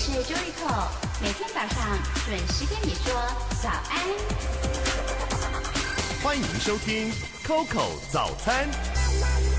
我是周 c o 每天早上准时跟你说早安。欢迎收听 Coco 早餐。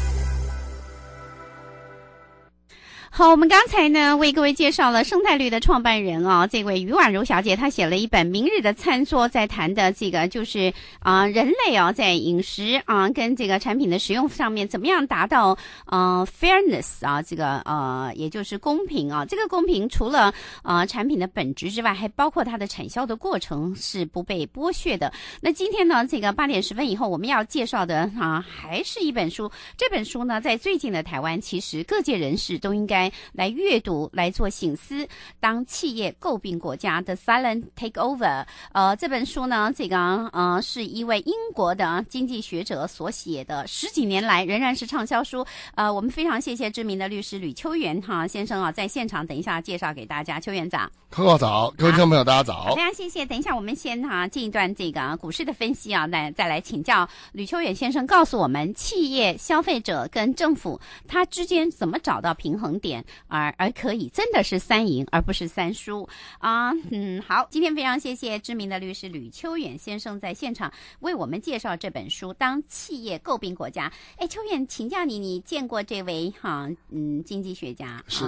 好，我们刚才呢为各位介绍了生态绿的创办人啊，这位于婉柔小姐，她写了一本《明日的餐桌》，在谈的这个就是啊，人类啊在饮食啊跟这个产品的使用上面，怎么样达到啊 fairness 啊这个呃也就是公平啊。这个公平除了啊产品的本质之外，还包括它的产销的过程是不被剥削的。那今天呢，这个八点十分以后我们要介绍的啊，还是一本书。这本书呢，在最近的台湾，其实各界人士都应该。来阅读来做醒思。当企业诟病国家的 “silent takeover”，呃，这本书呢，这个呃是一位英国的经济学者所写的，十几年来仍然是畅销书。呃，我们非常谢谢知名的律师吕秋元哈先生啊，在现场。等一下介绍给大家，邱院长。客户早，各位听众朋友大家早。大家谢谢。等一下，我们先哈进一段这个股市的分析啊，来再来请教吕秋远先生，告诉我们企业、消费者跟政府它之间怎么找到平衡点。而而可以真的是三赢，而不是三输啊！嗯，好，今天非常谢谢知名的律师吕秋远先生在现场为我们介绍这本书。当企业诟病国家，哎，秋远，请教你，你见过这位哈嗯经济学家啊？是，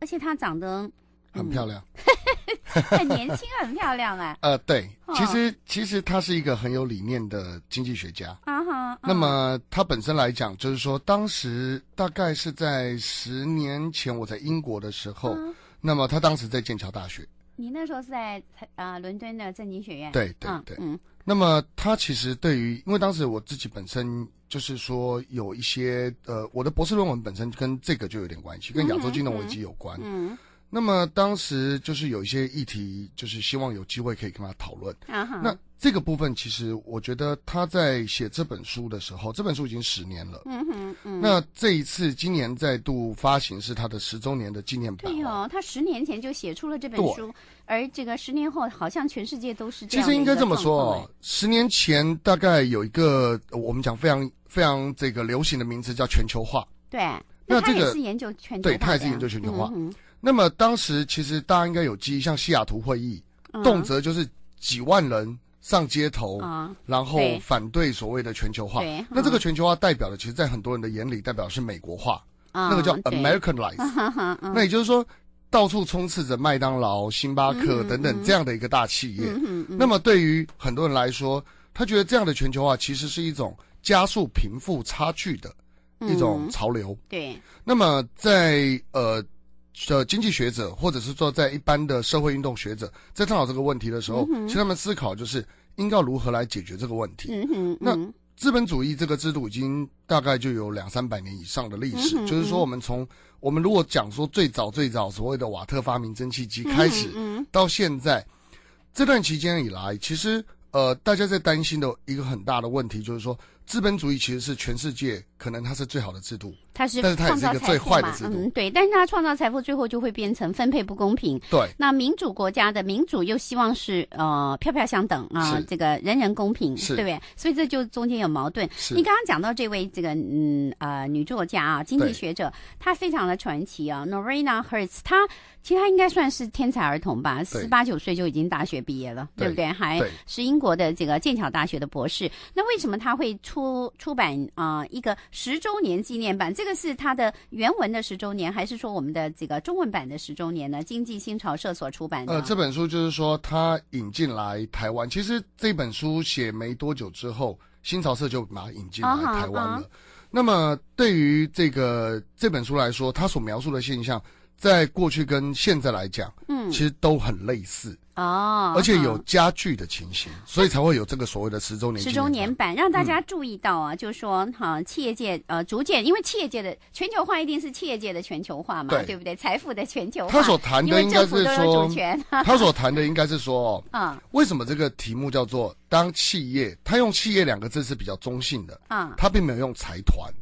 而且他长得。很漂亮，很年轻，很漂亮哎。呃，对，其实其实他是一个很有理念的经济学家。啊哈。那么他本身来讲，就是说当时大概是在十年前，我在英国的时候，那么他当时在剑桥大学。你那时候是在呃伦敦的政经学院。对对对。嗯。那么他其实对于，因为当时我自己本身就是说有一些呃，我的博士论文本身跟这个就有点关系，跟亚洲金融危机有关。嗯。那么当时就是有一些议题，就是希望有机会可以跟他讨论。那这个部分，其实我觉得他在写这本书的时候，这本书已经十年了。嗯哼嗯。那这一次今年再度发行是他的十周年的纪念版。对哦，他十年前就写出了这本书，而这个十年后好像全世界都是。其实应该这么说，十年前大概有一个我们讲非常非常这个流行的名字叫全球化。对。那他也是研究全球对，他也是研究全球化。那么当时其实大家应该有记忆，像西雅图会议，动辄就是几万人上街头，然后反对所谓的全球化。那这个全球化代表的，其实在很多人的眼里，代表是美国化，那个叫 Americanize。那也就是说到处充斥着麦当劳、星巴克等等这样的一个大企业。那么对于很多人来说，他觉得这样的全球化其实是一种加速贫富差距的一种潮流。对。那么在呃。呃，经济学者，或者是说在一般的社会运动学者，在探讨这个问题的时候，其实他们思考就是应该如何来解决这个问题。那资本主义这个制度已经大概就有两三百年以上的历史，就是说我们从我们如果讲说最早最早所谓的瓦特发明蒸汽机开始，到现在这段期间以来，其实呃大家在担心的一个很大的问题就是说，资本主义其实是全世界。可能它是最好的制度，它是，但是它是一个最坏的制度。嗯，对，但是它创造财富，最后就会变成分配不公平。对，那民主国家的民主又希望是呃，票票相等啊，这个人人公平，对不对？所以这就中间有矛盾。你刚刚讲到这位这个嗯呃女作家啊，经济学者，她非常的传奇啊，Noreena Hertz，她其实她应该算是天才儿童吧，十八九岁就已经大学毕业了，对不对？还是英国的这个剑桥大学的博士。那为什么她会出出版啊一个？十周年纪念版，这个是它的原文的十周年，还是说我们的这个中文版的十周年呢？经济新潮社所出版的。呃，这本书就是说它引进来台湾。其实这本书写没多久之后，新潮社就把它引进来台湾了。那么对于这个这本书来说，它所描述的现象，在过去跟现在来讲，嗯，其实都很类似。哦，而且有加剧的情形，所以才会有这个所谓的十周年十周年版，让大家注意到啊，就是说哈，企业界呃，逐渐因为企业界的全球化一定是企业界的全球化嘛，对不对？财富的全球化，他所谈的应该是说，他所谈的应该是说，啊，为什么这个题目叫做“当企业”，他用“企业”两个字是比较中性的，嗯，他并没有用财团，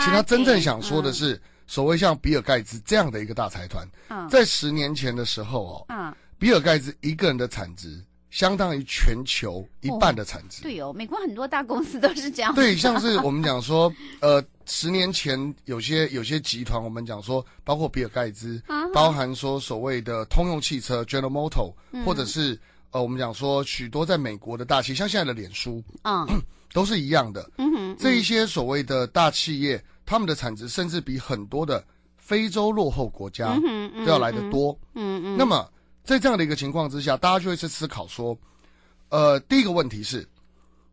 其实他真正想说的是，所谓像比尔盖茨这样的一个大财团，在十年前的时候，哦，嗯。比尔盖茨一个人的产值相当于全球一半的产值。对哦，美国很多大公司都是这样。对，像是我们讲说，呃，十年前有些有些集团，我们讲说，包括比尔盖茨，包含说所谓的通用汽车 General Motor，或者是呃，我们讲说许多在美国的大企，像现在的脸书啊，都是一样的。嗯哼，这一些所谓的大企业，他们的产值甚至比很多的非洲落后国家都要来的多。嗯嗯，那么。在这样的一个情况之下，大家就会去思考说，呃，第一个问题是，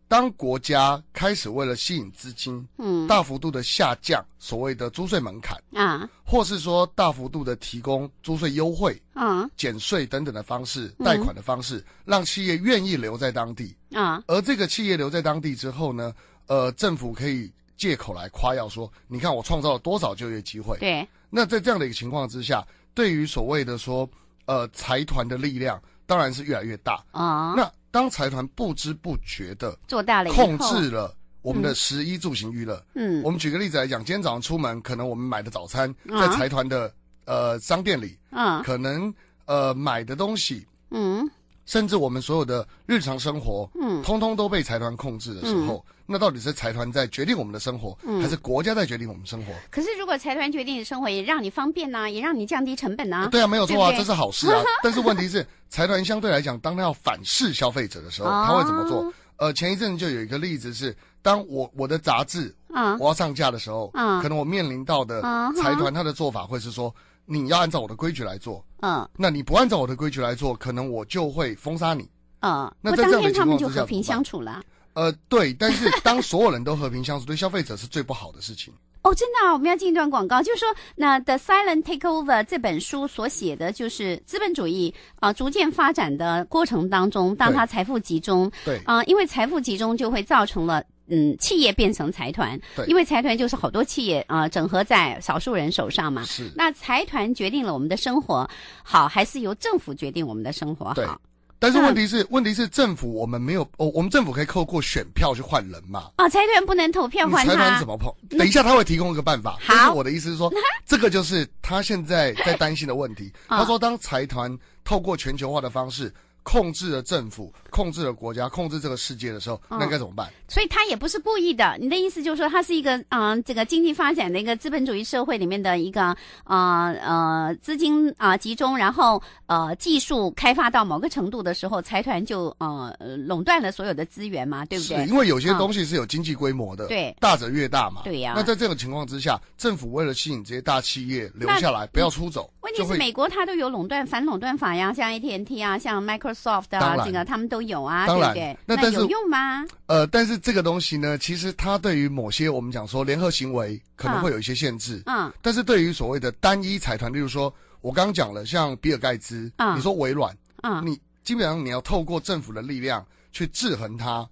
当国家开始为了吸引资金，嗯，大幅度的下降所谓的租税门槛啊，或是说大幅度的提供租税优惠，啊、减税等等的方式，贷款的方式，让企业愿意留在当地啊。而这个企业留在当地之后呢，呃，政府可以借口来夸耀说，你看我创造了多少就业机会。对。那在这样的一个情况之下，对于所谓的说。呃，财团的力量当然是越来越大啊。那当财团不知不觉的做大了，控制了我们的十一住行娱乐，嗯，我们举个例子来讲，今天早上出门，可能我们买的早餐在财团的呃商店里，嗯，可能呃买的东西，嗯。甚至我们所有的日常生活，嗯，通通都被财团控制的时候，那到底是财团在决定我们的生活，还是国家在决定我们生活？可是，如果财团决定的生活也让你方便呐，也让你降低成本呐。对啊，没有错啊，这是好事啊。但是问题是，财团相对来讲，当他要反噬消费者的时候，他会怎么做？呃，前一阵就有一个例子是，当我我的杂志啊，我要上架的时候，啊，可能我面临到的财团他的做法会是说。你要按照我的规矩来做，嗯，那你不按照我的规矩来做，可能我就会封杀你，嗯。那在这样的情况下，就和平相处了。呃，对，但是当所有人都和平相处，对消费者是最不好的事情。哦，真的啊，我们要进一段广告，就是说，《那 The Silent Takeover》这本书所写的就是资本主义啊，逐渐发展的过程当中，当他财富集中，对啊，因为财富集中就会造成了。嗯，企业变成财团，因为财团就是好多企业啊，整合在少数人手上嘛。是，那财团决定了我们的生活好，还是由政府决定我们的生活好？但是问题是，问题是政府我们没有，哦，我们政府可以透过选票去换人嘛？啊，财团不能投票换他。财团怎么碰？等一下他会提供一个办法。好。我的意思是说，这个就是他现在在担心的问题。他说，当财团透过全球化的方式。控制了政府，控制了国家，控制这个世界的时候，那该怎么办？所以，他也不是故意的。你的意思就是说，他是一个嗯，这个经济发展的一个资本主义社会里面的一个啊呃资金啊集中，然后呃技术开发到某个程度的时候，财团就嗯垄断了所有的资源嘛，对不对？因为有些东西是有经济规模的，对，大者越大嘛。对呀。那在这种情况之下，政府为了吸引这些大企业留下来，不要出走，问题是美国它都有垄断反垄断法呀，像 AT&T 啊，像 Microsoft。soft 啊，这个他们都有啊，对不对？那有用吗？呃，但是这个东西呢，其实它对于某些我们讲说联合行为可能会有一些限制，嗯，但是对于所谓的单一财团，例如说，我刚刚讲了，像比尔盖茨，嗯，你说微软，嗯，你基本上你要透过政府的力量去制衡它，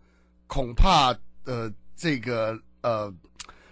恐怕呃这个呃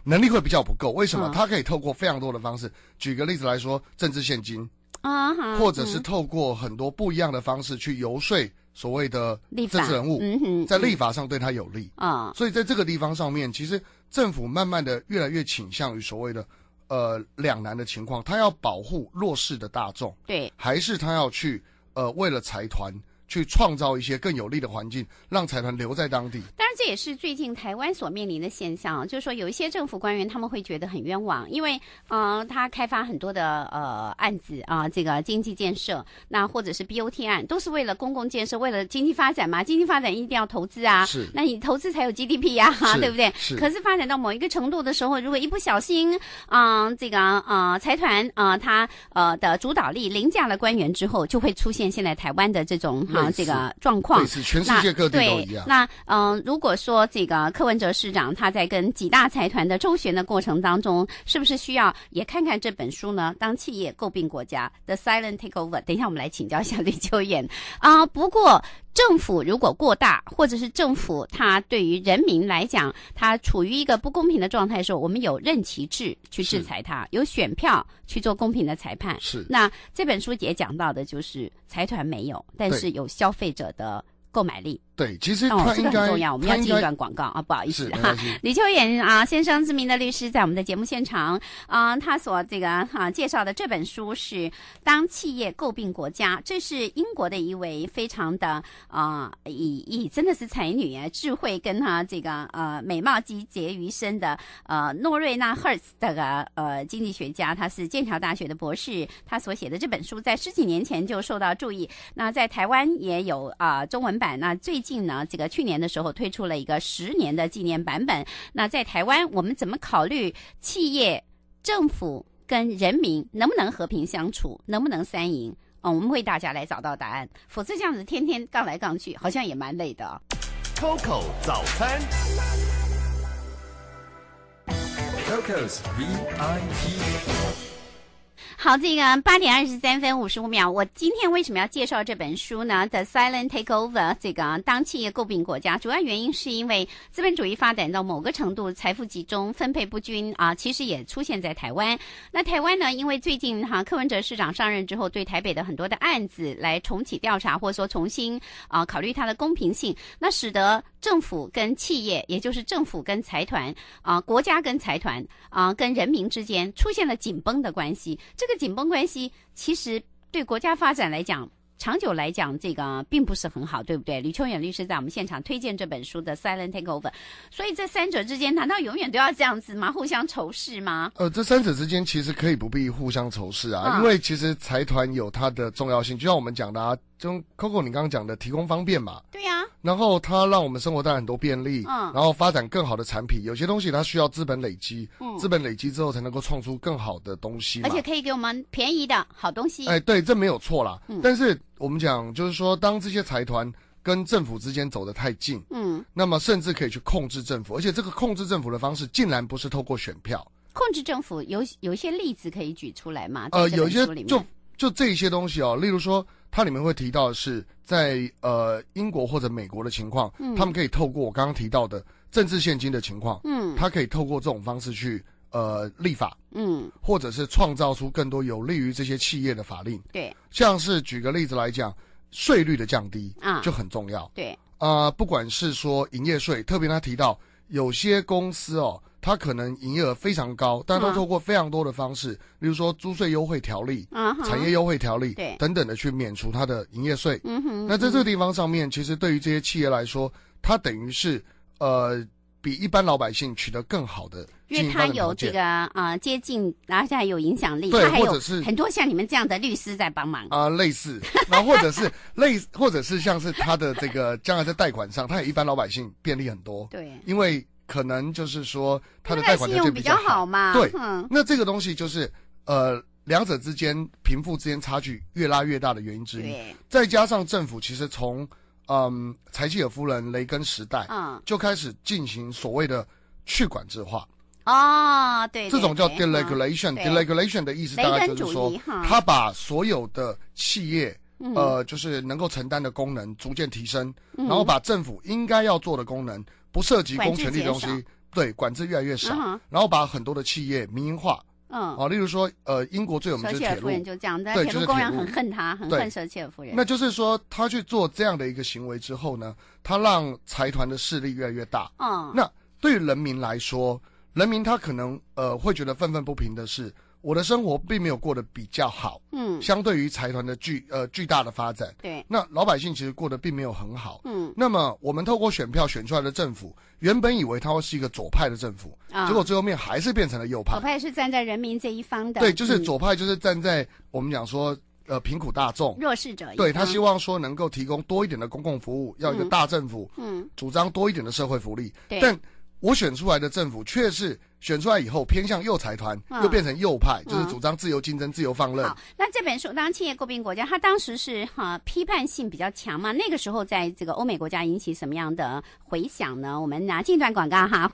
能力会比较不够。为什么？他可以透过非常多的方式，举个例子来说，政治现金。啊，或者是透过很多不一样的方式去游说所谓的政治人物，在立法上对他有利啊。所以在这个地方上面，其实政府慢慢的越来越倾向于所谓的呃两难的情况，他要保护弱势的大众，对，还是他要去呃为了财团。去创造一些更有利的环境，让财团留在当地。当然，这也是最近台湾所面临的现象，就是说有一些政府官员他们会觉得很冤枉，因为呃，他开发很多的呃案子啊，这个经济建设，那或者是 B O T 案，都是为了公共建设、为了经济发展嘛。经济发展一定要投资啊，是，那你投资才有 G D P 呀，对不对？可是发展到某一个程度的时候，如果一不小心，啊，这个啊，财团啊，他呃的主导力凌驾了官员之后，就会出现现在台湾的这种哈。啊，这个状况，对，全世界各地都一样。那嗯，如果说这个柯文哲市长他在跟几大财团的周旋的过程当中，是不是需要也看看这本书呢？当企业诟病国家，The Silent Takeover。等一下，我们来请教一下 李秋燕啊。不过。政府如果过大，或者是政府它对于人民来讲，它处于一个不公平的状态时候，我们有任其制去制裁它，有选票去做公平的裁判。是，那这本书也讲到的就是财团没有，但是有消费者的购买力。对，其实这个非常重要，我们要进一段广告啊，不好意思哈，李秋远啊，先生知名的律师，在我们的节目现场啊，他所这个啊介绍的这本书是《当企业诟病国家》，这是英国的一位非常的啊，以以真的是才女，啊，智慧跟她这个呃美貌集结于身的呃诺瑞娜赫兹这个呃经济学家，她是剑桥大学的博士，她所写的这本书在十几年前就受到注意，那在台湾也有啊中文版，那最近。呢？这个去年的时候推出了一个十年的纪念版本。那在台湾，我们怎么考虑企业、政府跟人民能不能和平相处，能不能三赢？啊，我们为大家来找到答案。否则这样子天天杠来杠去，好像也蛮累的。Coco 早餐，Coco's V I P。好，这个八点二十三分五十五秒，我今天为什么要介绍这本书呢？《The Silent Takeover》这个当企业诟病国家，主要原因是因为资本主义发展到某个程度，财富集中、分配不均啊，其实也出现在台湾。那台湾呢，因为最近哈柯文哲市长上任之后，对台北的很多的案子来重启调查，或者说重新啊考虑它的公平性，那使得政府跟企业，也就是政府跟财团啊，国家跟财团啊，跟人民之间出现了紧绷的关系。这个。这紧绷关系其实对国家发展来讲，长久来讲，这个并不是很好，对不对？吕秋远律师在我们现场推荐这本书的《Silent Takeover》，所以这三者之间，难道永远都要这样子吗？互相仇视吗？呃，这三者之间其实可以不必互相仇视啊，因为其实财团有它的重要性，就像我们讲的。就 Coco，你刚刚讲的提供方便嘛？对呀。然后它让我们生活带来很多便利。嗯。然后发展更好的产品，有些东西它需要资本累积。嗯。资本累积之后才能够创出更好的东西。而且可以给我们便宜的好东西。哎，对，这没有错啦。但是我们讲就是说，当这些财团跟政府之间走得太近，嗯，那么甚至可以去控制政府，而且这个控制政府的方式竟然不是透过选票。控制政府有有一些例子可以举出来吗？呃，有一些就就这些东西哦，例如说。它里面会提到的是，在呃英国或者美国的情况，他们可以透过我刚刚提到的政治现金的情况，嗯，他可以透过这种方式去呃立法，嗯，或者是创造出更多有利于这些企业的法令，对，像是举个例子来讲，税率的降低啊就很重要，对，啊不管是说营业税，特别他提到有些公司哦。他可能营业额非常高，大家都透过非常多的方式，比如说租税优惠条例、产业优惠条例等等的去免除他的营业税。那在这个地方上面，其实对于这些企业来说，他等于是呃比一般老百姓取得更好的，因为他有这个啊接近，然后现在有影响力，对，或者是很多像你们这样的律师在帮忙啊，类似，然后或者是 类或者是像是他的这个将来在贷款上，他也一般老百姓便利很多，对，因为。可能就是说，他的贷款条件比较好嘛？对，那这个东西就是呃，两者之间贫富之间差距越拉越大的原因之一。再加上政府其实从嗯，柴契尔夫人、雷根时代嗯就开始进行所谓的去管制化哦，对，这种叫 deregulation，deregulation 的意思，大概就是说，他把所有的企业呃，就是能够承担的功能逐渐提升，然后把政府应该要做的功能。不涉及工程的东西，对管制越来越少，然后把很多的企业民营化，嗯，啊，例如说，呃，英国最有名的铁路，对，铁路工人很恨他，很恨舍弃夫人。那就是说，他去做这样的一个行为之后呢，他让财团的势力越来越大。嗯，那对于人民来说，人民他可能呃会觉得愤愤不平的是。我的生活并没有过得比较好，嗯，相对于财团的巨呃巨大的发展，对，那老百姓其实过得并没有很好，嗯，那么我们透过选票选出来的政府，原本以为他会是一个左派的政府，啊，结果最后面还是变成了右派。左派是站在人民这一方的，对，就是左派就是站在我们讲说呃贫苦大众、弱势者，对他希望说能够提供多一点的公共服务，要一个大政府，嗯，主张多一点的社会福利，对，但。我选出来的政府，却是选出来以后偏向右财团，又变成右派，就是主张自由竞争、自由放任。那这本书，当企业诟病国家，他当时是哈批判性比较强嘛？那个时候，在这个欧美国家引起什么样的回响呢？我们拿进一段广告哈。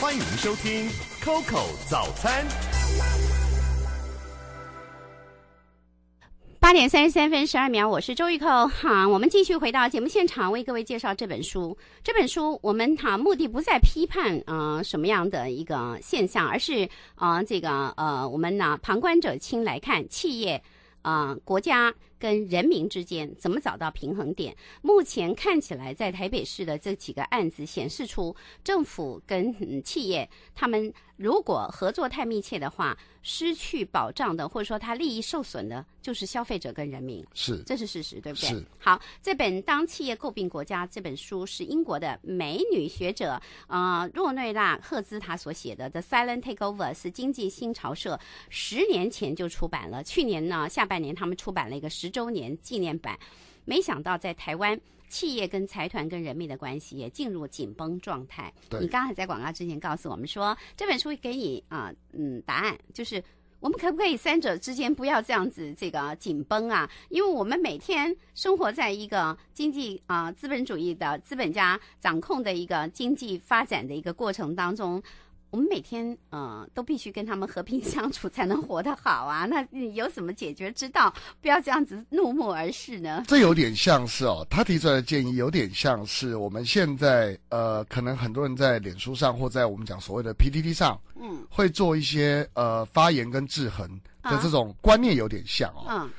欢迎收听 Coco 早餐。八点三十三分十二秒，我是周玉蔻，好，我们继续回到节目现场，为各位介绍这本书。这本书我们哈目的不在批判啊什么样的一个现象，而是啊这个呃我们呢旁观者清来看企业啊国家。跟人民之间怎么找到平衡点？目前看起来，在台北市的这几个案子显示出，政府跟企业他们如果合作太密切的话，失去保障的或者说他利益受损的，就是消费者跟人民。是，这是事实，对不对？是。好，这本《当企业诟病国家》这本书是英国的美女学者呃若内拉赫兹她所写的，《The Silent Takeovers》经济新潮社十年前就出版了，去年呢下半年他们出版了一个十。周年纪念版，没想到在台湾企业跟财团跟人民的关系也进入紧绷状态。你刚才在广告之前告诉我们说，这本书给你啊，嗯，答案就是我们可不可以三者之间不要这样子这个紧绷啊？因为我们每天生活在一个经济啊资本主义的资本家掌控的一个经济发展的一个过程当中。我们每天嗯，都必须跟他们和平相处，才能活得好啊！那你有什么解决之道？不要这样子怒目而视呢？这有点像是哦，他提出来的建议有点像是我们现在呃，可能很多人在脸书上或在我们讲所谓的 PPT 上，嗯，会做一些呃发言跟制衡的这种观念有点像哦。嗯，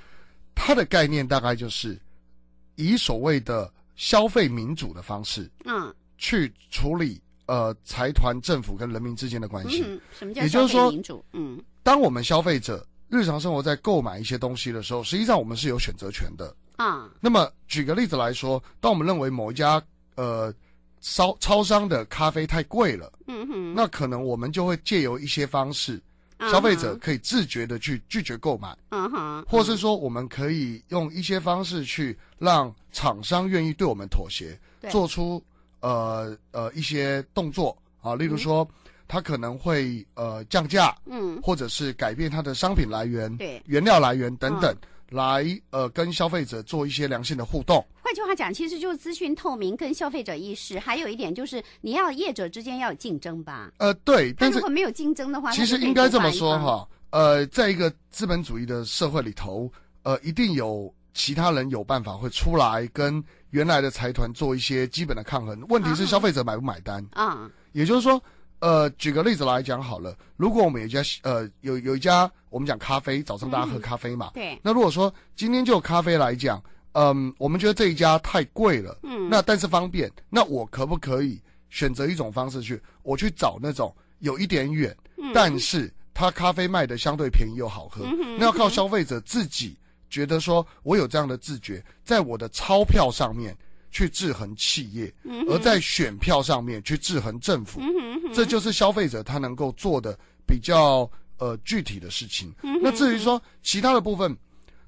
他的概念大概就是以所谓的消费民主的方式，嗯，去处理。呃，财团、政府跟人民之间的关系，嗯，什么叫嗯，当我们消费者日常生活在购买一些东西的时候，实际上我们是有选择权的啊。那么举个例子来说，当我们认为某一家呃超超商的咖啡太贵了，嗯哼，那可能我们就会借由一些方式，消费者可以自觉的去拒绝购买，嗯哼，或是说我们可以用一些方式去让厂商愿意对我们妥协，做出。呃呃，一些动作啊，例如说，他可能会呃降价，嗯，或者是改变他的商品来源，对，原料来源等等，来呃跟消费者做一些良性的互动。换句话讲，其实就是资讯透明跟消费者意识，还有一点就是你要业者之间要有竞争吧？呃，对，但是如果没有竞争的话，其实应该这么说哈，呃，在一个资本主义的社会里头，呃，一定有其他人有办法会出来跟。原来的财团做一些基本的抗衡，问题是消费者买不买单。嗯，也就是说，呃，举个例子来讲好了，如果我们有一家呃有有一家，我们讲咖啡，早上大家喝咖啡嘛，对。那如果说今天就咖啡来讲，嗯，我们觉得这一家太贵了，嗯，那但是方便，那我可不可以选择一种方式去，我去找那种有一点远，嗯，但是他咖啡卖的相对便宜又好喝，那要靠消费者自己。觉得说，我有这样的自觉，在我的钞票上面去制衡企业，而在选票上面去制衡政府，这就是消费者他能够做的比较呃具体的事情。那至于说其他的部分，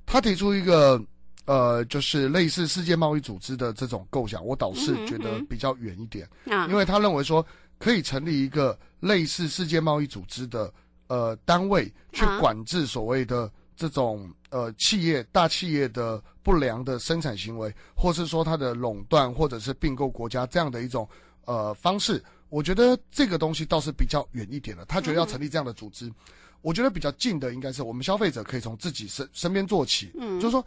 他提出一个呃，就是类似世界贸易组织的这种构想，我倒是觉得比较远一点，因为他认为说可以成立一个类似世界贸易组织的呃单位去管制所谓的。这种呃，企业大企业的不良的生产行为，或是说它的垄断，或者是并购国家这样的一种呃方式，我觉得这个东西倒是比较远一点的。他觉得要成立这样的组织，我觉得比较近的应该是我们消费者可以从自己身身边做起。嗯，就是说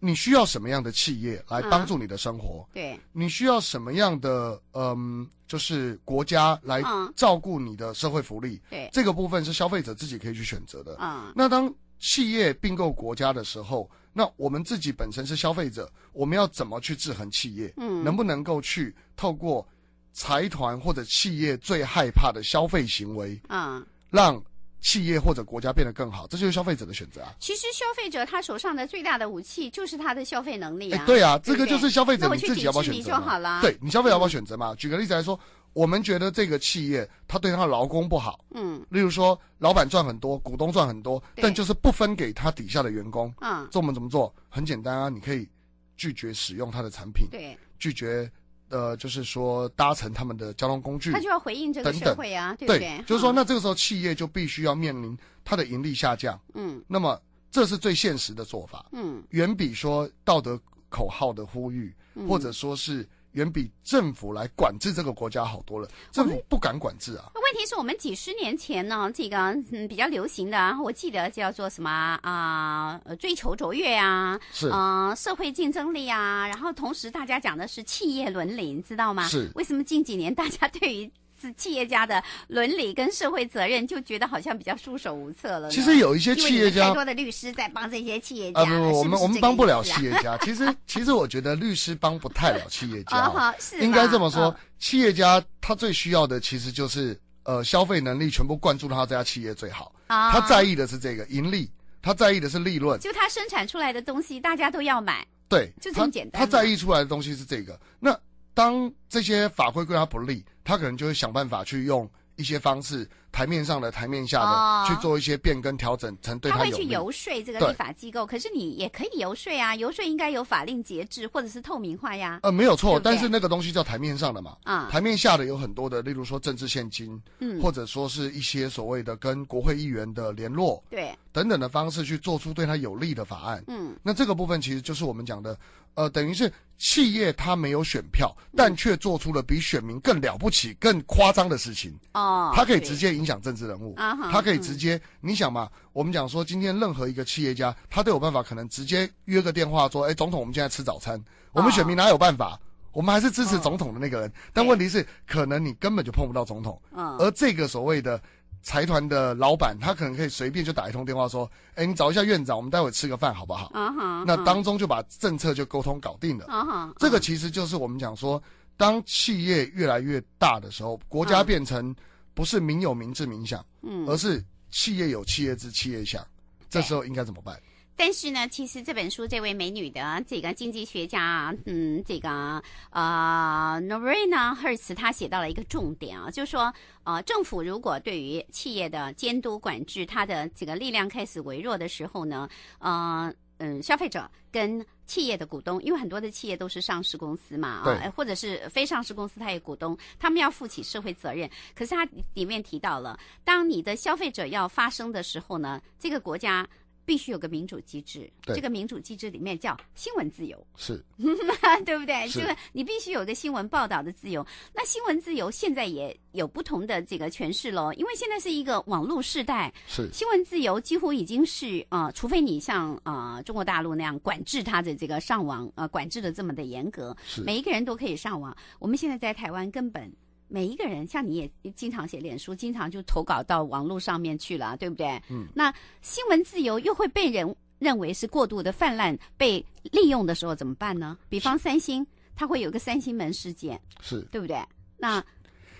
你需要什么样的企业来帮助你的生活？对，你需要什么样的嗯，就是国家来照顾你的社会福利？对，这个部分是消费者自己可以去选择的。嗯，那当企业并购国家的时候，那我们自己本身是消费者，我们要怎么去制衡企业？嗯，能不能够去透过财团或者企业最害怕的消费行为啊，让企业或者国家变得更好？这就是消费者的选择啊。其实消费者他手上的最大的武器就是他的消费能力啊。对啊，这个就是消费者你自己要不要选择就好了。对你，消费要不要选择嘛？举个例子来说。我们觉得这个企业他对他的劳工不好，嗯，例如说老板赚很多，股东赚很多，但就是不分给他底下的员工。嗯，这我们怎么做？很简单啊，你可以拒绝使用他的产品，对，拒绝呃，就是说搭乘他们的交通工具，他就要回应这个社会啊，对，就是说那这个时候企业就必须要面临他的盈利下降，嗯，那么这是最现实的做法，嗯，远比说道德口号的呼吁或者说是。远比政府来管制这个国家好多了，政府不敢管制啊。问题是我们几十年前呢，这个嗯、比较流行的，我记得叫做什么啊？追求卓越啊，是啊，社会竞争力啊，然后同时大家讲的是企业伦理，知道吗？是。为什么近几年大家对于？是企业家的伦理跟社会责任，就觉得好像比较束手无策了。其实有一些企业家太多的律师在帮这些企业家。啊不不，我们我们帮不了企业家。其实其实我觉得律师帮不太了企业家。啊 好是。应该这么说，企业家他最需要的其实就是呃消费能力全部灌注到他这家企业最好。啊。他在意的是这个盈利，他在意的是利润。就他生产出来的东西，大家都要买。对。就这么简单。他在意出来的东西是这个。那当这些法规对他不利。他可能就会想办法去用一些方式，台面上的、台面下的，去做一些变更、调整，成对他他会去游说这个立法机构，可是你也可以游说啊，游说应该有法令节制或者是透明化呀。呃，没有错，但是那个东西叫台面上的嘛，啊，台面下的有很多的，例如说政治现金，嗯，或者说是一些所谓的跟国会议员的联络，对，等等的方式去做出对他有利的法案。嗯，那这个部分其实就是我们讲的。呃，等于是企业他没有选票，但却做出了比选民更了不起、更夸张的事情哦，他可以直接影响政治人物他可以直接，你想嘛，我们讲说今天任何一个企业家，他都有办法，可能直接约个电话说，哎，总统，我们现在吃早餐。我们选民哪有办法？我们还是支持总统的那个人。但问题是，可能你根本就碰不到总统。嗯。而这个所谓的。财团的老板，他可能可以随便就打一通电话说：“哎，你找一下院长，我们待会吃个饭好不好？”啊哈。那当中就把政策就沟通搞定了。啊哈。这个其实就是我们讲说，当企业越来越大的时候，国家变成不是民有民治民享，嗯，而是企业有企业治企业享，这时候应该怎么办？但是呢，其实这本书这位美女的这个经济学家，嗯，这个呃 n o r e n a Hertz 她写到了一个重点啊，就是说，呃，政府如果对于企业的监督管制，它的这个力量开始微弱的时候呢，嗯嗯，消费者跟企业的股东，因为很多的企业都是上市公司嘛啊，或者是非上市公司，它有股东，他们要负起社会责任。可是它里面提到了，当你的消费者要发声的时候呢，这个国家。必须有个民主机制，这个民主机制里面叫新闻自由，是，对不对？就是你必须有个新闻报道的自由。那新闻自由现在也有不同的这个诠释喽，因为现在是一个网络时代，是新闻自由几乎已经是啊，除非你像啊中国大陆那样管制它的这个上网，呃，管制的这么的严格，是每一个人都可以上网。我们现在在台湾根本。每一个人像你也经常写脸书，经常就投稿到网络上面去了，对不对？嗯。那新闻自由又会被人认为是过度的泛滥被利用的时候怎么办呢？比方三星，它会有个三星门事件，是，对不对？那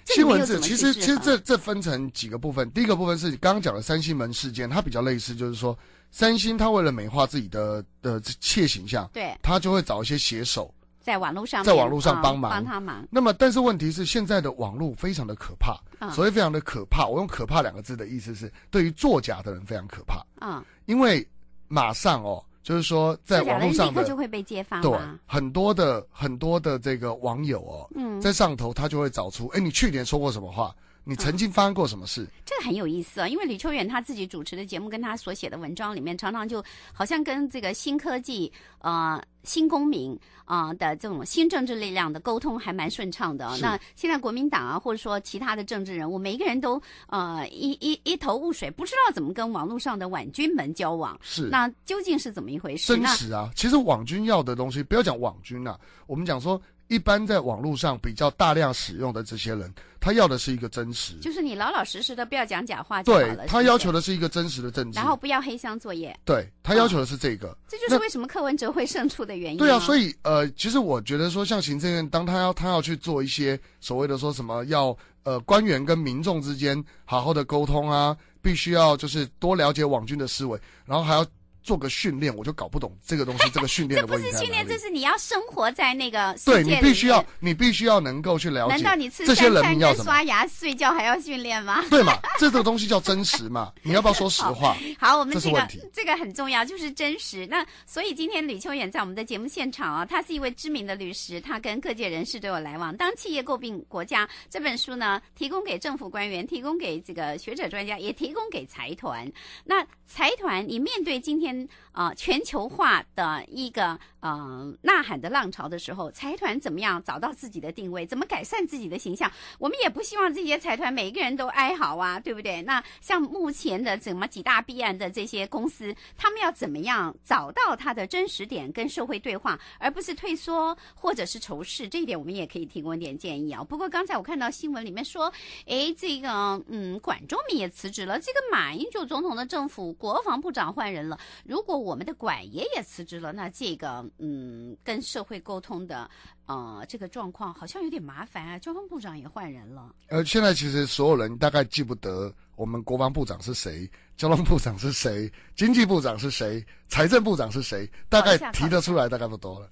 新闻自由其实其实这这分成几个部分，第一个部分是刚刚讲的三星门事件，它比较类似，就是说三星它为了美化自己的的企形象，对，它就会找一些写手。在网络上，在网络上帮忙帮他忙。那么，但是问题是，现在的网络非常的可怕，所以非常的可怕。我用“可怕”两个字的意思是，对于作假的人非常可怕。嗯，因为马上哦，就是说在网络上的就会被揭发。对，很多的很多的这个网友哦，在上头他就会找出，哎，你去年说过什么话。你曾经发生过什么事？这个很有意思啊，因为李秋远他自己主持的节目跟他所写的文章里面，常常就好像跟这个新科技、呃新公民啊的这种新政治力量的沟通还蛮顺畅的。那现在国民党啊，或者说其他的政治人物，每一个人都呃一一一头雾水，不知道怎么跟网络上的网军们交往。是。那究竟是怎么一回事？真实啊，其实网军要的东西，不要讲网军啊，我们讲说。一般在网络上比较大量使用的这些人，他要的是一个真实。就是你老老实实的，不要讲假话就好了。对他要求的是一个真实的据。然后不要黑箱作业。对，他要求的是这个。这就是为什么柯文哲会胜出的原因。对啊，所以呃，其实我觉得说，像行政院，当他要他要去做一些所谓的说什么，要呃官员跟民众之间好好的沟通啊，必须要就是多了解网军的思维，然后还要。做个训练，我就搞不懂这个东西。这个训练，这不是训练，这是你要生活在那个世界对你必须要，你必须要能够去了解难道这些人。你要刷牙、睡觉还要训练吗？对嘛，这个东西叫真实嘛？你要不要说实话？好，我们这个这个很重要，就是真实。那所以今天吕秋远在我们的节目现场啊，他是一位知名的律师，他跟各界人士都有来往。《当企业诟病国家》这本书呢，提供给政府官员，提供给这个学者专家，也提供给财团。那财团，你面对今天。啊，全球化的一个呃呐喊的浪潮的时候，财团怎么样找到自己的定位？怎么改善自己的形象？我们也不希望这些财团每个人都哀嚎啊，对不对？那像目前的怎么几大弊案的这些公司，他们要怎么样找到它的真实点，跟社会对话，而不是退缩或者是仇视？这一点我们也可以提供一点建议啊。不过刚才我看到新闻里面说，哎，这个嗯，管仲明也辞职了，这个马英九总统的政府国防部长换人了。如果我们的管爷也辞职了，那这个嗯，跟社会沟通的呃这个状况好像有点麻烦啊。交通部长也换人了。呃，现在其实所有人大概记不得我们国防部长是谁，交通部长是谁，经济部长是谁，财政部长是谁，大概提得出来大概不多了。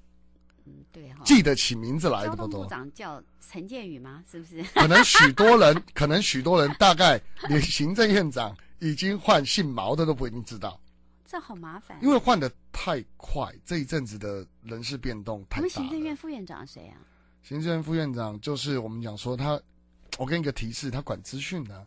嗯，对哈。记得起名字来的不多？部长叫陈建宇吗？是不是？可能许多人，可能许多人大概连行政院长已经换姓毛的都不一定知道。那好麻烦，因为换的太快，这一阵子的人事变动太大。我们行政院副院长谁啊？行政院副院长就是我们讲说他，我给你个提示，他管资讯的，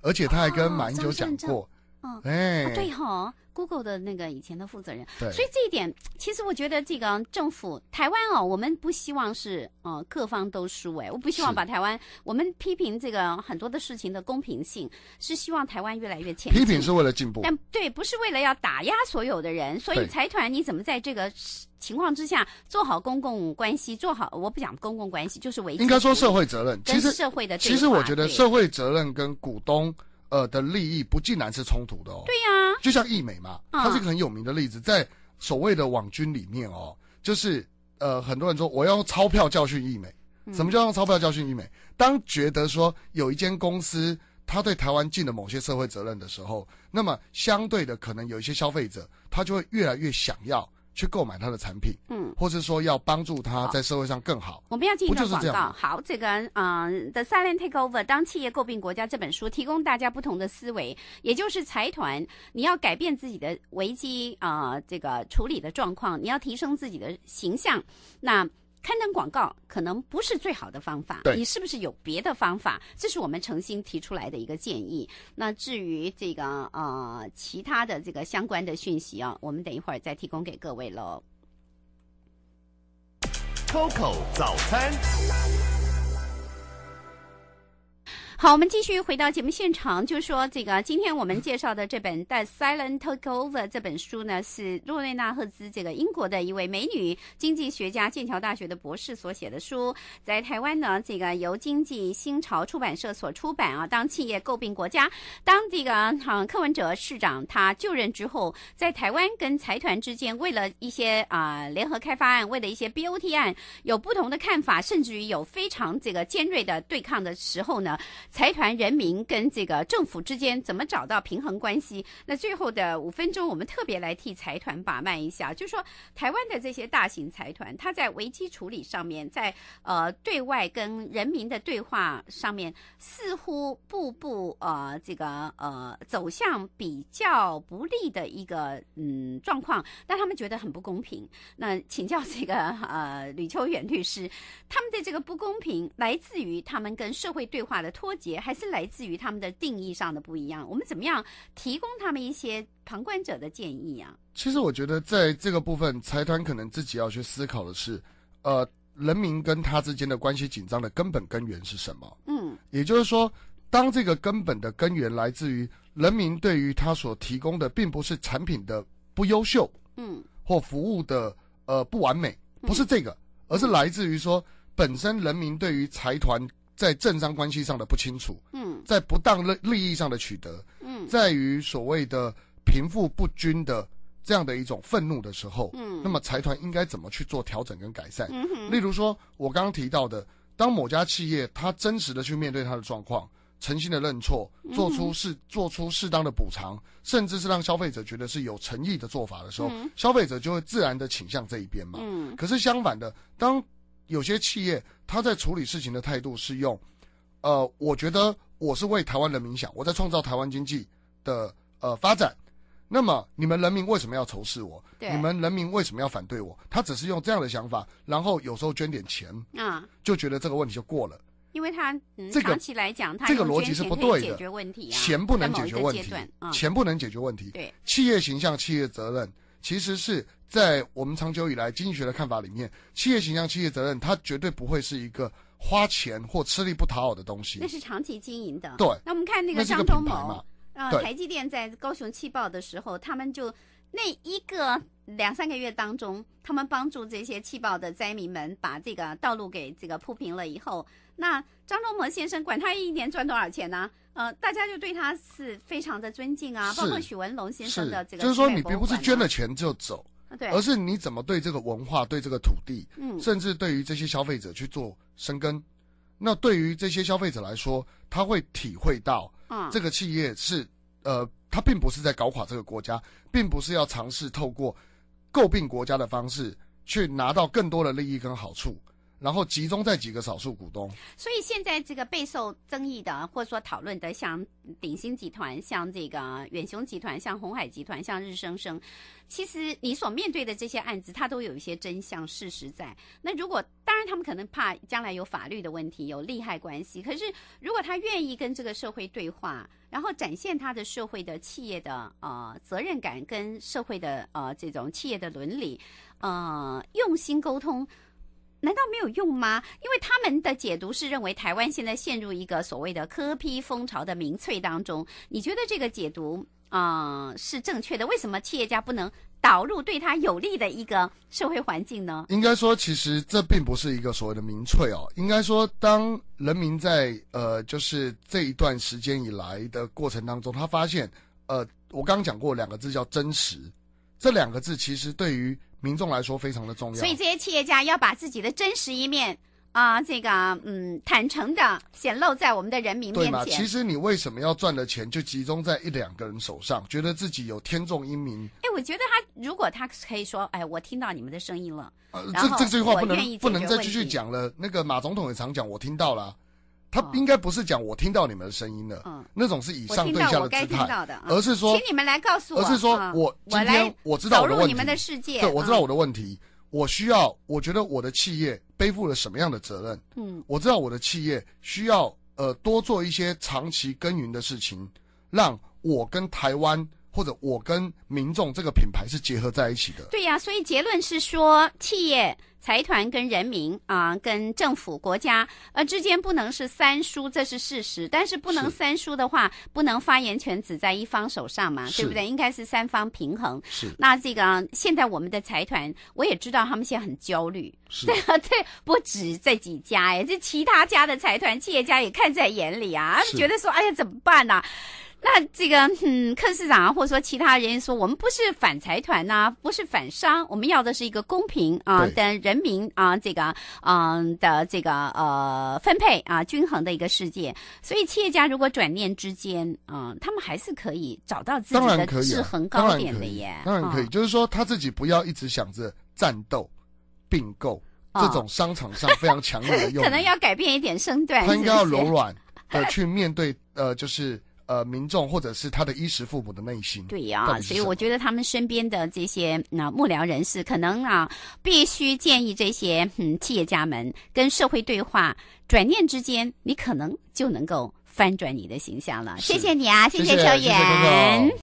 而且他还跟马英九讲过。嗯，哎，对哈，Google 的那个以前的负责人，所以这一点，其实我觉得这个政府台湾哦，我们不希望是呃各方都输，哎，我不希望把台湾，我们批评这个很多的事情的公平性，是希望台湾越来越前。批评是为了进步，但对，不是为了要打压所有的人，所以财团你怎么在这个情况之下做好公共关系，做好我不讲公共关系，就是应该说社会责任，其实社会的，其实我觉得社会责任跟股东。呃的利益不尽然是冲突的，哦。对呀，就像易美嘛，它是一个很有名的例子，在所谓的网军里面哦，就是呃，很多人说我要用钞票教训易美，什么叫用钞票教训易美？当觉得说有一间公司他对台湾尽了某些社会责任的时候，那么相对的，可能有一些消费者他就会越来越想要。去购买他的产品，嗯，或者说要帮助他在社会上更好。我们要进一段广告。好，这个嗯，《The Silent Takeover》当企业诟病国家这本书，提供大家不同的思维，也就是财团，你要改变自己的危机啊，这个处理的状况，你要提升自己的形象，那。刊登广告可能不是最好的方法，你是不是有别的方法？这是我们诚心提出来的一个建议。那至于这个呃其他的这个相关的讯息啊，我们等一会儿再提供给各位喽。Coco 早餐。好，我们继续回到节目现场，就是说，这个今天我们介绍的这本《The s i l e n t Took Over》这本书呢，是洛瑞娜·赫兹，这个英国的一位美女经济学家、剑桥大学的博士所写的书，在台湾呢，这个由经济新潮出版社所出版啊。当企业诟病国家，当这个嗯柯文哲市长他就任之后，在台湾跟财团之间，为了一些啊联合开发案，为了一些 BOT 案，有不同的看法，甚至于有非常这个尖锐的对抗的时候呢。财团、人民跟这个政府之间怎么找到平衡关系？那最后的五分钟，我们特别来替财团把脉一下，就是说，台湾的这些大型财团，它在危机处理上面，在呃对外跟人民的对话上面，似乎步步呃这个呃走向比较不利的一个嗯状况，让他们觉得很不公平。那请教这个呃吕秋远律师，他们的这个不公平来自于他们跟社会对话的脱。还是来自于他们的定义上的不一样。我们怎么样提供他们一些旁观者的建议啊？其实我觉得在这个部分，财团可能自己要去思考的是，呃，人民跟他之间的关系紧张的根本根源是什么？嗯，也就是说，当这个根本的根源来自于人民对于他所提供的并不是产品的不优秀，嗯，或服务的呃不完美，不是这个，而是来自于说本身人民对于财团。在政商关系上的不清楚，嗯，在不当利利益上的取得，嗯，在于所谓的贫富不均的这样的一种愤怒的时候，嗯，那么财团应该怎么去做调整跟改善？嗯哼，例如说我刚刚提到的，当某家企业它真实的去面对它的状况，诚心的认错，做出适做出适当的补偿，甚至是让消费者觉得是有诚意的做法的时候，嗯，消费者就会自然的倾向这一边嘛。嗯，可是相反的，当有些企业，他在处理事情的态度是用，呃，我觉得我是为台湾人民想，我在创造台湾经济的呃发展，那么你们人民为什么要仇视我？你们人民为什么要反对我？他只是用这样的想法，然后有时候捐点钱，啊，就觉得这个问题就过了。因为他长期来讲，这个逻辑是不对的。钱不能解决问题，钱不能解决问题。对，企业形象、企业责任。其实是在我们长久以来经济学的看法里面，企业形象、企业责任，它绝对不会是一个花钱或吃力不讨好的东西。那是长期经营的。对。那我们看那个张忠谋啊，台积电在高雄气爆的时候，他们就那一个两三个月当中，他们帮助这些气爆的灾民们把这个道路给这个铺平了以后。那张忠谋先生管他一年赚多少钱呢？呃，大家就对他是非常的尊敬啊，包括许文龙先生的这个。就是说，你并不是捐了钱就走，而是你怎么对这个文化、对这个土地，甚至对于这些消费者去做生根。那对于这些消费者来说，他会体会到，啊，这个企业是呃，他并不是在搞垮这个国家，并不是要尝试透过诟病国家的方式去拿到更多的利益跟好处。然后集中在几个少数股东，所以现在这个备受争议的，或者说讨论的，像鼎新集团、像这个远雄集团、像红海集团、像日升生，其实你所面对的这些案子，它都有一些真相、事实在。那如果当然，他们可能怕将来有法律的问题、有利害关系，可是如果他愿意跟这个社会对话，然后展现他的社会的企业的呃责任感跟社会的呃这种企业的伦理，呃，用心沟通。难道没有用吗？因为他们的解读是认为台湾现在陷入一个所谓的科批风潮的民粹当中。你觉得这个解读啊是正确的？为什么企业家不能导入对他有利的一个社会环境呢？应该说，其实这并不是一个所谓的民粹哦。应该说，当人民在呃，就是这一段时间以来的过程当中，他发现呃，我刚刚讲过两个字叫真实。这两个字其实对于民众来说非常的重要，所以这些企业家要把自己的真实一面啊，这个嗯坦诚的显露在我们的人民面前。对嘛？其实你为什么要赚的钱就集中在一两个人手上，觉得自己有天纵英明？哎，我觉得他如果他可以说，哎，我听到你们的声音了，这这句话不能不能再继续讲了。那个马总统也常讲，我听到了。他应该不是讲我听到你们的声音了，那种是以上对象的姿态，而是说，请你们来告诉我，而是说我今天我知道我的问题，对，我知道我的问题，我需要，我觉得我的企业背负了什么样的责任？嗯，我知道我的企业需要呃多做一些长期耕耘的事情，让我跟台湾。或者我跟民众这个品牌是结合在一起的。对呀，所以结论是说，企业、财团跟人民啊，跟政府、国家呃之间不能是三输，这是事实。但是不能三输的话，不能发言权只在一方手上嘛，对不对？应该是三方平衡。是。那这个现在我们的财团，我也知道他们现在很焦虑。是。对啊，这不止这几家哎，这其他家的财团、企业家也看在眼里啊，觉得说，哎呀，怎么办呢？那这个，嗯，柯市长或者说其他人说，我们不是反财团呐，不是反商，我们要的是一个公平啊，等人民啊，这个嗯的这个呃分配啊，均衡的一个世界。所以企业家如果转念之间嗯，他们还是可以找到自己的制衡高点的耶。当然可以，就是说他自己不要一直想着战斗、并购这种商场上非常强烈的，可能要改变一点身段。他应该要柔软的去面对，呃，就是。呃，民众或者是他的衣食父母的内心，对啊，所以我觉得他们身边的这些那幕僚人士，可能啊，必须建议这些嗯企业家们跟社会对话。转念之间，你可能就能够翻转你的形象了。谢谢你啊，谢谢秋炎。